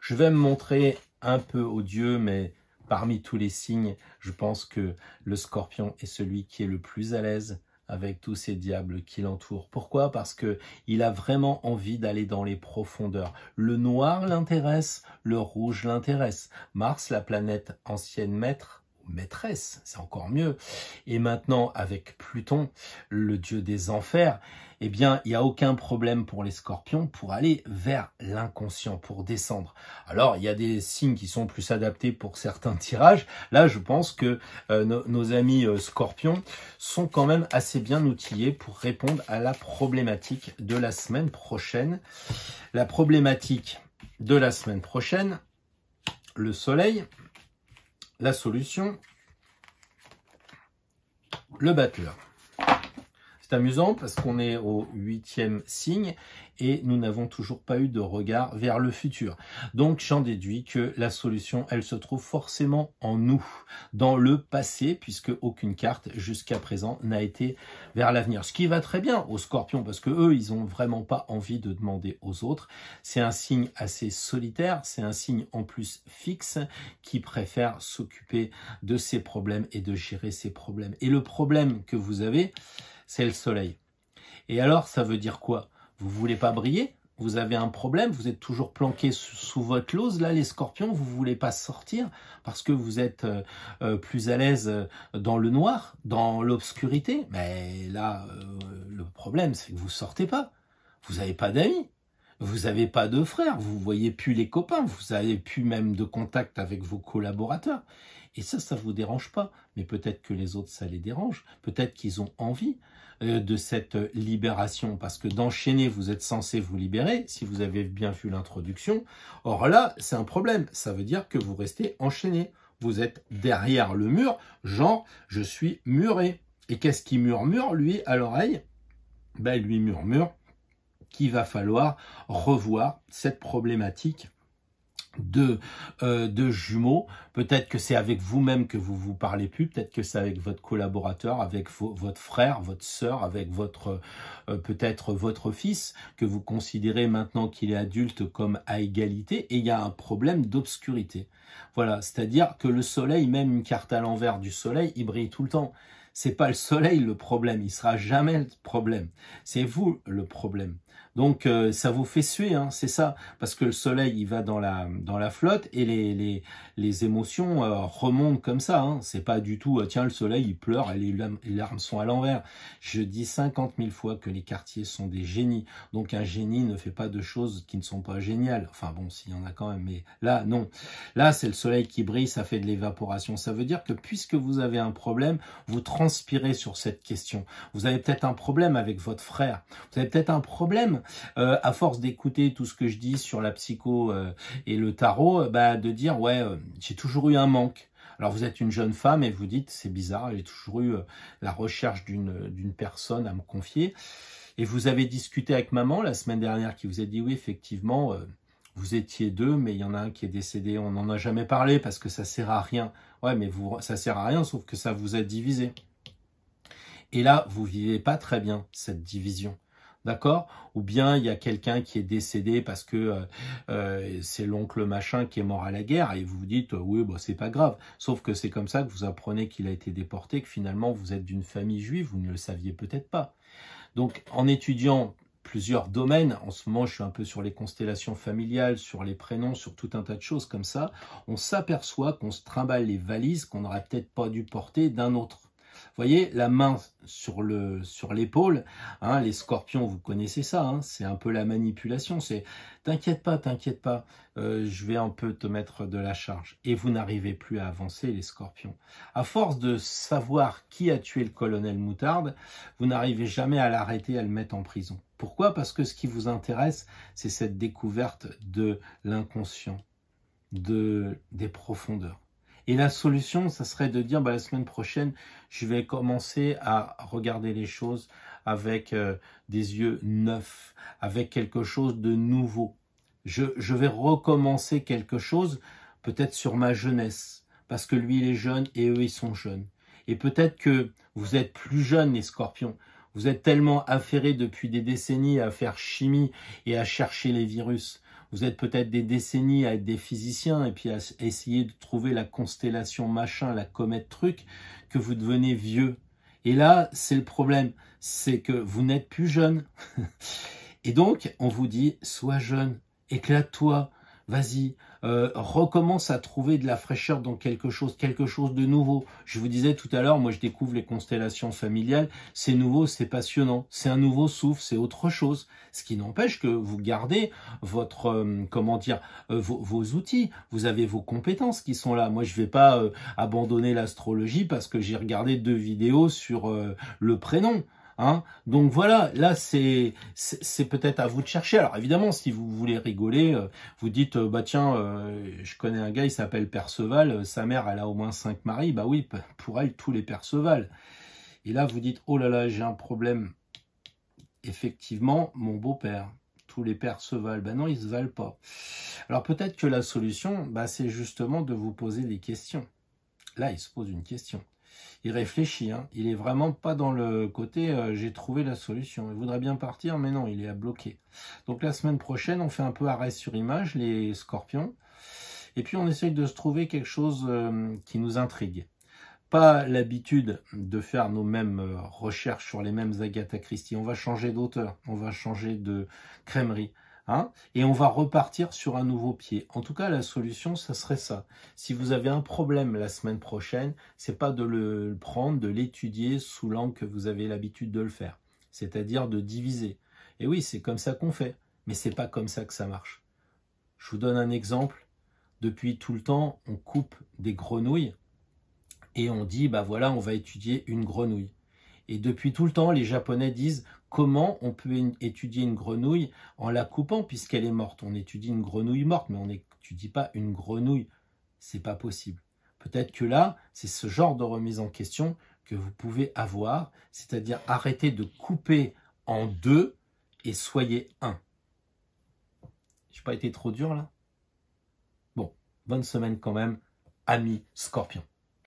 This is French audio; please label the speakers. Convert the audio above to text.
Speaker 1: Je vais me montrer un peu odieux, mais parmi tous les signes, je pense que le scorpion est celui qui est le plus à l'aise avec tous ces diables qui l'entourent. Pourquoi Parce que il a vraiment envie d'aller dans les profondeurs. Le noir l'intéresse, le rouge l'intéresse. Mars, la planète ancienne maître, ou maîtresse, c'est encore mieux. Et maintenant, avec Pluton, le dieu des enfers, eh bien, il n'y a aucun problème pour les scorpions pour aller vers l'inconscient, pour descendre. Alors, il y a des signes qui sont plus adaptés pour certains tirages. Là, je pense que euh, nos amis euh, scorpions sont quand même assez bien outillés pour répondre à la problématique de la semaine prochaine. La problématique de la semaine prochaine, le soleil, la solution, le battleur. C'est amusant parce qu'on est au huitième signe et nous n'avons toujours pas eu de regard vers le futur. Donc j'en déduis que la solution, elle se trouve forcément en nous, dans le passé, puisque aucune carte jusqu'à présent n'a été vers l'avenir. Ce qui va très bien aux scorpions, parce que eux, ils n'ont vraiment pas envie de demander aux autres. C'est un signe assez solitaire, c'est un signe en plus fixe, qui préfère s'occuper de ses problèmes et de gérer ses problèmes. Et le problème que vous avez, c'est le soleil. Et alors, ça veut dire quoi vous voulez pas briller Vous avez un problème Vous êtes toujours planqué sous, votre lose Là, les scorpions, vous voulez pas sortir parce que vous êtes euh, euh, plus à l'aise euh, dans le noir, dans l'obscurité Mais là, le problème, c'est que vous sortez pas. Vous n'avez pas d'amis. Vous n'avez pas de frères, vous ne voyez plus les copains, vous n'avez plus même de contact avec vos collaborateurs. Et ça, ça ne vous dérange pas. Mais peut-être que les autres, ça les dérange. Peut-être qu'ils ont envie euh, de cette euh, libération. Parce que d'enchaîner, vous êtes censé vous libérer, si vous avez bien vu l'introduction. Or là, c'est un problème. Ça veut dire que vous restez enchaîné. Vous êtes derrière le mur, genre, je suis muré. Et qu'est-ce qui murmure, lui, à l'oreille Ben, lui murmure, qu'il va falloir revoir cette problématique de, euh, de jumeaux. Peut-être que c'est avec vous-même que vous vous parlez plus, peut-être que c'est avec votre collaborateur, avec votre frère, votre sœur, avec votre euh, peut-être votre fils que vous considérez maintenant qu'il est adulte comme à égalité et il y a un problème d'obscurité. Voilà, c'est-à-dire que le soleil, même une carte à l'envers du soleil, il brille tout le temps. C'est pas le soleil le problème, il sera jamais le problème. C'est vous le problème. Donc euh, ça vous fait suer, hein, c'est ça, parce que le soleil il va dans la dans la flotte et les les, les émotions euh, remontent comme ça. Hein. C'est pas du tout euh, tiens le soleil il pleure les larmes, sont à l'envers. Je dis 50 000 fois que les quartiers sont des génies. Donc un génie ne fait pas de choses qui ne sont pas géniales. Enfin bon, s'il y en a quand même, mais là non. Là c'est le soleil qui brille, ça fait de l'évaporation. Ça veut dire que puisque vous avez un problème, vous transpirez sur cette question. Vous avez peut-être un problème avec votre frère. Vous avez peut-être un problème euh, à force d'écouter tout ce que je dis sur la psycho euh, et le tarot, euh, bah, de dire ouais, j'ai toujours eu un manque. Alors vous êtes une jeune femme et vous dites c'est bizarre, j'ai toujours eu la recherche d'une personne à me confier. Et vous avez discuté avec maman la semaine dernière qui vous a dit oui effectivement vous étiez deux, mais il y en a un qui est décédé. On n'en a jamais parlé parce que ça sert à rien. Ouais, mais vous, ça sert à rien, sauf que ça vous a divisé. Et là, vous vivez pas très bien cette division. D'accord Ou bien il y a quelqu'un qui est décédé parce que euh, euh, c'est l'oncle machin qui est mort à la guerre et vous vous dites euh, oui, bon, bah, c'est pas grave. Sauf que c'est comme ça que vous apprenez qu'il a été déporté, que finalement vous êtes d'une famille juive, vous ne le saviez peut-être pas. Donc en étudiant plusieurs domaines. En ce moment, je suis un peu sur les constellations familiales, sur les prénoms, sur tout un tas de choses comme ça. On s'aperçoit qu'on se trimballe les valises qu'on n'aurait peut-être pas dû porter d'un autre voyez, la main sur l'épaule, hein, les scorpions, vous connaissez ça, hein, c'est un peu la manipulation, c'est t'inquiète pas, t'inquiète pas, euh, je vais un peu te mettre de la charge. Et vous n'arrivez plus à avancer, les scorpions. À force de savoir qui a tué le colonel Moutarde, vous n'arrivez jamais à l'arrêter, à le mettre en prison. Pourquoi Parce que ce qui vous intéresse, c'est cette découverte de l'inconscient, de, des profondeurs. Et la solution, ça serait de dire, bah, la semaine prochaine, je vais commencer à regarder les choses avec euh, des yeux neufs, avec quelque chose de nouveau. Je, je vais recommencer quelque chose, peut-être sur ma jeunesse, parce que lui, il est jeune et eux, ils sont jeunes. Et peut-être que vous êtes plus jeunes, les scorpions, vous êtes tellement affairés depuis des décennies à faire chimie et à chercher les virus vous êtes peut-être des décennies à être des physiciens et puis à essayer de trouver la constellation machin, la comète truc, que vous devenez vieux. Et là, c'est le problème, c'est que vous n'êtes plus jeune. et donc, on vous dit, sois jeune, éclate-toi, Vas-y, euh, recommence à trouver de la fraîcheur dans quelque chose, quelque chose de nouveau. Je vous disais tout à l'heure, moi je découvre les constellations familiales. C'est nouveau, c'est passionnant, c'est un nouveau souffle, c'est autre chose. Ce qui n'empêche que vous gardez votre, euh, comment dire, euh, vos, vos, outils. Vous avez vos compétences qui sont là. Moi je vais pas abandonner l'astrologie parce que j'ai regardé deux vidéos sur le prénom. Hein. Donc voilà, là c'est c'est peut-être à vous de chercher. Alors évidemment, si vous voulez rigoler, euh, vous dites euh, bah tiens, euh, je connais un gars, il s'appelle Perceval, sa mère elle a au moins cinq maris, bah oui, pour elle tous les Perceval. Et là vous dites oh là là, j'ai un problème. Effectivement, mon beau-père, tous les pères se Ben non, ils se valent pas. Alors peut-être que la solution, bah, c'est justement de vous poser des questions. Là, il se pose une question il réfléchit. Hein. Il est vraiment pas dans le côté euh, j'ai trouvé la solution. Il voudrait bien partir, mais non, il est à bloquer. Donc la semaine prochaine, on fait un peu arrêt sur image, les scorpions. Et puis on essaye de se trouver quelque chose euh, qui nous intrigue. Pas l'habitude de faire nos mêmes euh, recherches sur les mêmes Agatha Christie. On va changer d'auteur, on va changer de crèmerie. Hein, et on va repartir sur un nouveau pied. En tout cas, la solution, ça serait ça. Si vous avez un problème la semaine prochaine, c'est pas de le prendre, de l'étudier sous l'angle que vous avez l'habitude de le faire, c'est-à-dire de diviser. Et oui, c'est comme ça qu'on fait, mais c'est pas comme ça que ça marche. Je vous donne un exemple. Depuis tout le temps, on coupe des grenouilles et on dit bah voilà, on va étudier une grenouille. Et depuis tout le temps, les Japonais disent comment on peut étudier une grenouille en la coupant puisqu'elle est morte. On étudie une grenouille morte, mais on n'étudie pas une grenouille. C'est pas possible. Peut-être que là, c'est ce genre de remise en question que vous pouvez avoir, c'est-à-dire arrêter de couper en deux et soyez un. J'ai pas été trop dur là Bon, bonne semaine quand même, amis scorpions.